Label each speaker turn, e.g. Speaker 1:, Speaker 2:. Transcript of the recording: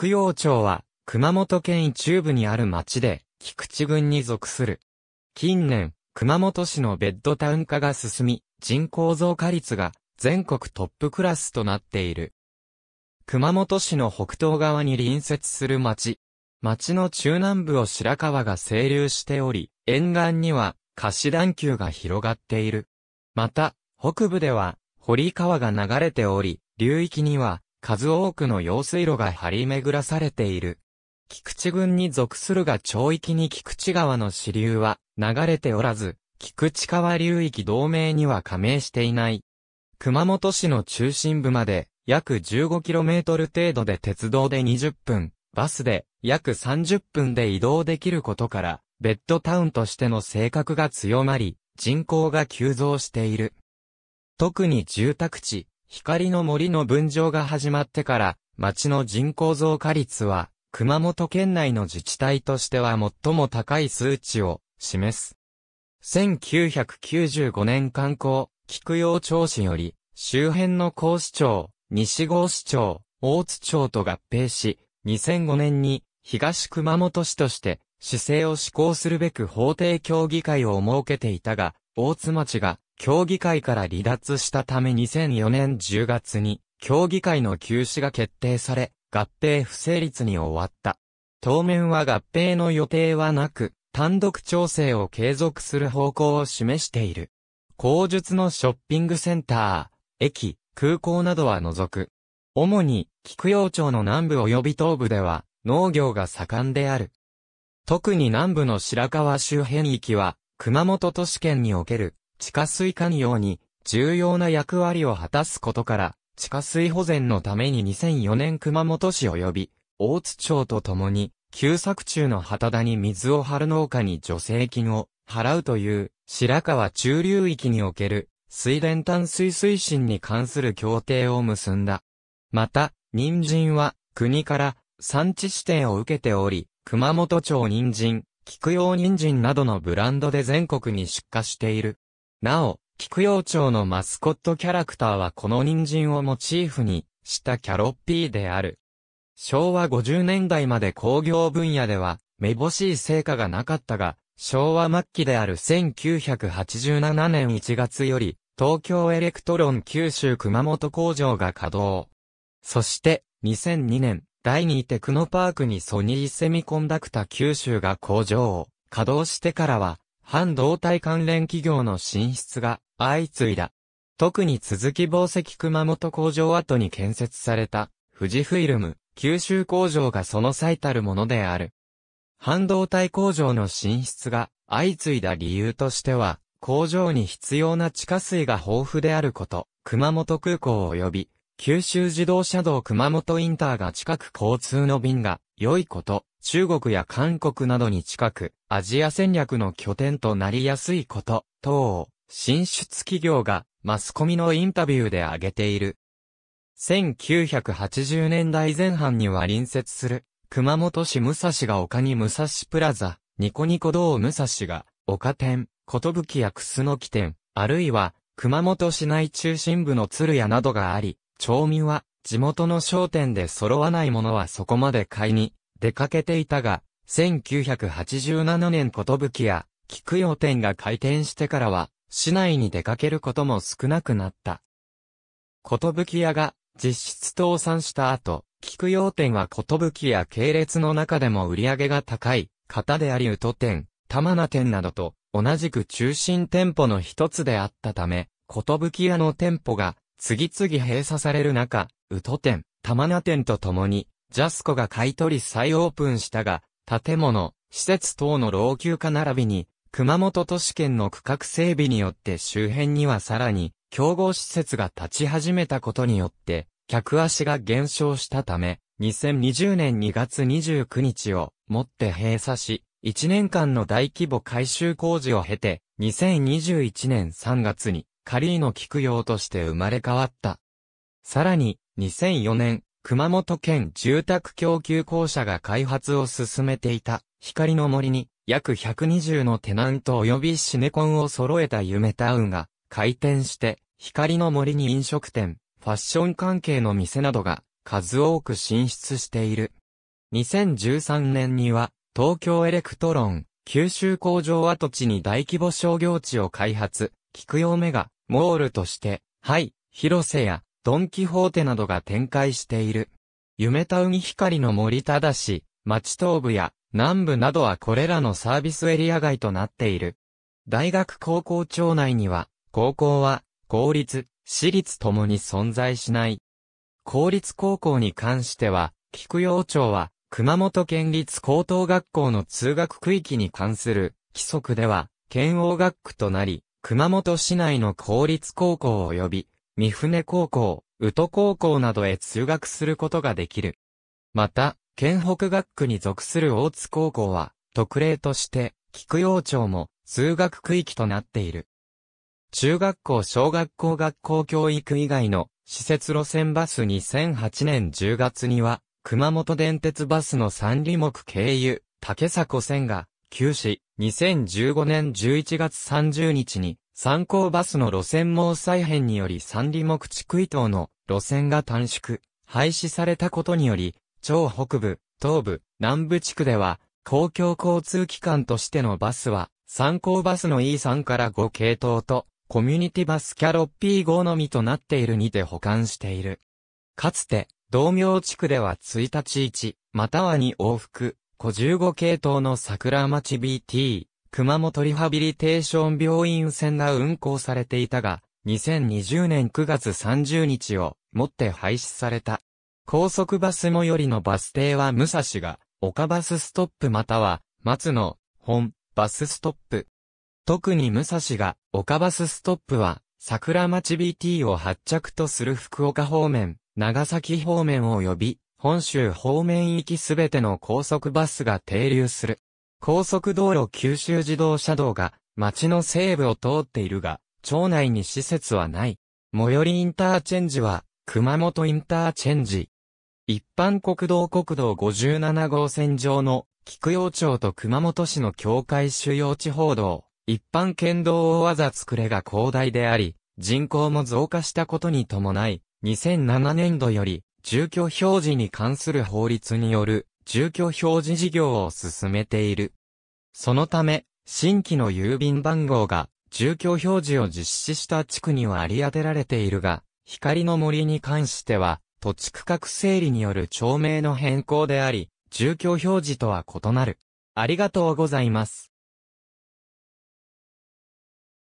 Speaker 1: 菊陽町は、熊本県中部にある町で、菊池郡に属する。近年、熊本市のベッドタウン化が進み、人口増加率が全国トップクラスとなっている。熊本市の北東側に隣接する町。町の中南部を白川が清流しており、沿岸には貸し段球が広がっている。また、北部では堀川が流れており、流域には数多くの用水路が張り巡らされている。菊池郡に属するが町域に菊池川の支流は流れておらず、菊池川流域同盟には加盟していない。熊本市の中心部まで約 15km 程度で鉄道で20分、バスで約30分で移動できることから、ベッドタウンとしての性格が強まり、人口が急増している。特に住宅地、光の森の分譲が始まってから、町の人口増加率は、熊本県内の自治体としては最も高い数値を示す。1995年観光、菊陽町市より、周辺の甲市町、西郷市町、大津町と合併し、2005年に東熊本市として、市政を施行するべく法定協議会を設けていたが、大津町が競技会から離脱したため2004年10月に、競技会の休止が決定され、合併不成立に終わった。当面は合併の予定はなく、単独調整を継続する方向を示している。工術のショッピングセンター、駅、空港などは除く。主に、菊陽町の南部及び東部では、農業が盛んである。特に南部の白川周辺域は、熊本都市圏における地下水管用に重要な役割を果たすことから、地下水保全のために2004年熊本市及び、大津町と共に、旧作中の旗田に水を張る農家に助成金を払うという、白川中流域における、水田淡水推進に関する協定を結んだ。また、人参は、国から、産地指定を受けており、熊本町人参、菊用人参などのブランドで全国に出荷している。なお、菊陽町のマスコットキャラクターはこの人参をモチーフにしたキャロッピーである。昭和50年代まで工業分野では、めぼしい成果がなかったが、昭和末期である1987年1月より、東京エレクトロン九州熊本工場が稼働。そして、2002年、第2テクノパークにソニーセミコンダクタ九州が工場を稼働してからは、半導体関連企業の進出が相次いだ。特に続き宝石熊本工場跡に建設された富士フイルム九州工場がその最たるものである。半導体工場の進出が相次いだ理由としては、工場に必要な地下水が豊富であること、熊本空港及び九州自動車道熊本インターが近く交通の便が良いこと、中国や韓国などに近く、アジア戦略の拠点となりやすいこと、等を、進出企業が、マスコミのインタビューで挙げている。1980年代前半には隣接する、熊本市武蔵が丘に武蔵プラザ、ニコニコ道武蔵が、丘店、ことぶきや楠き店、あるいは、熊本市内中心部の鶴屋などがあり、町民は、地元の商店で揃わないものはそこまで買いに出かけていたが、1987年寿や菊陽店が開店してからは、市内に出かけることも少なくなった。寿屋が実質倒産した後、菊陽店は寿屋系列の中でも売り上げが高い、型であり宇都店、玉名店などと同じく中心店舗の一つであったため、寿屋の店舗が次々閉鎖される中、ウト店、玉名店とともに、ジャスコが買い取り再オープンしたが、建物、施設等の老朽化並びに、熊本都市圏の区画整備によって周辺にはさらに、競合施設が立ち始めたことによって、客足が減少したため、2020年2月29日をもって閉鎖し、1年間の大規模改修工事を経て、2021年3月に、カリーの菊用として生まれ変わった。さらに、2004年、熊本県住宅供給公社が開発を進めていた、光の森に、約120のテナント及びシネコンを揃えた夢タウンが、開店して、光の森に飲食店、ファッション関係の店などが、数多く進出している。2013年には、東京エレクトロン、九州工場跡地に大規模商業地を開発、菊用メガ、モールとして、はい、広瀬や、ドンキホーテなどが展開している。夢タウン光の森ただし、町東部や南部などはこれらのサービスエリア外となっている。大学高校庁内には、高校は、公立、私立ともに存在しない。公立高校に関しては、菊陽町は、熊本県立高等学校の通学区域に関する規則では、県央学区となり、熊本市内の公立高校及び三船高校、宇都高校などへ通学することができる。また、県北学区に属する大津高校は、特例として、菊陽町も通学区域となっている。中学校小学校学校教育以外の施設路線バス2008年10月には、熊本電鉄バスの三里目経由、竹迫線が、休止、2015年11月30日に、参考バスの路線網再編により三里目地区伊東の路線が短縮、廃止されたことにより、超北部、東部、南部地区では、公共交通機関としてのバスは、参考バスの E3 から5系統と、コミュニティバスキャロッピー号のみとなっているにて保管している。かつて、同名地区では1日1、または2往復、5 5系統の桜町 BT、熊本リハビリテーション病院線が運行されていたが、2020年9月30日をもって廃止された。高速バス最寄りのバス停は武蔵が、岡バスストップまたは、松野、本、バスストップ。特に武蔵が、岡バスストップは、桜町 BT を発着とする福岡方面、長崎方面及び、本州方面行きすべての高速バスが停留する。高速道路九州自動車道が町の西部を通っているが、町内に施設はない。最寄りインターチェンジは、熊本インターチェンジ。一般国道国道57号線上の、菊陽町と熊本市の境界主要地方道、一般県道大技作れが広大であり、人口も増加したことに伴い、2007年度より、住居表示に関する法律による住居表示事業を進めている。そのため、新規の郵便番号が住居表示を実施した地区には割り当てられているが、光の森に関しては、土地区画整理による町名の変更であり、住居表示とは異なる。ありがとうございます。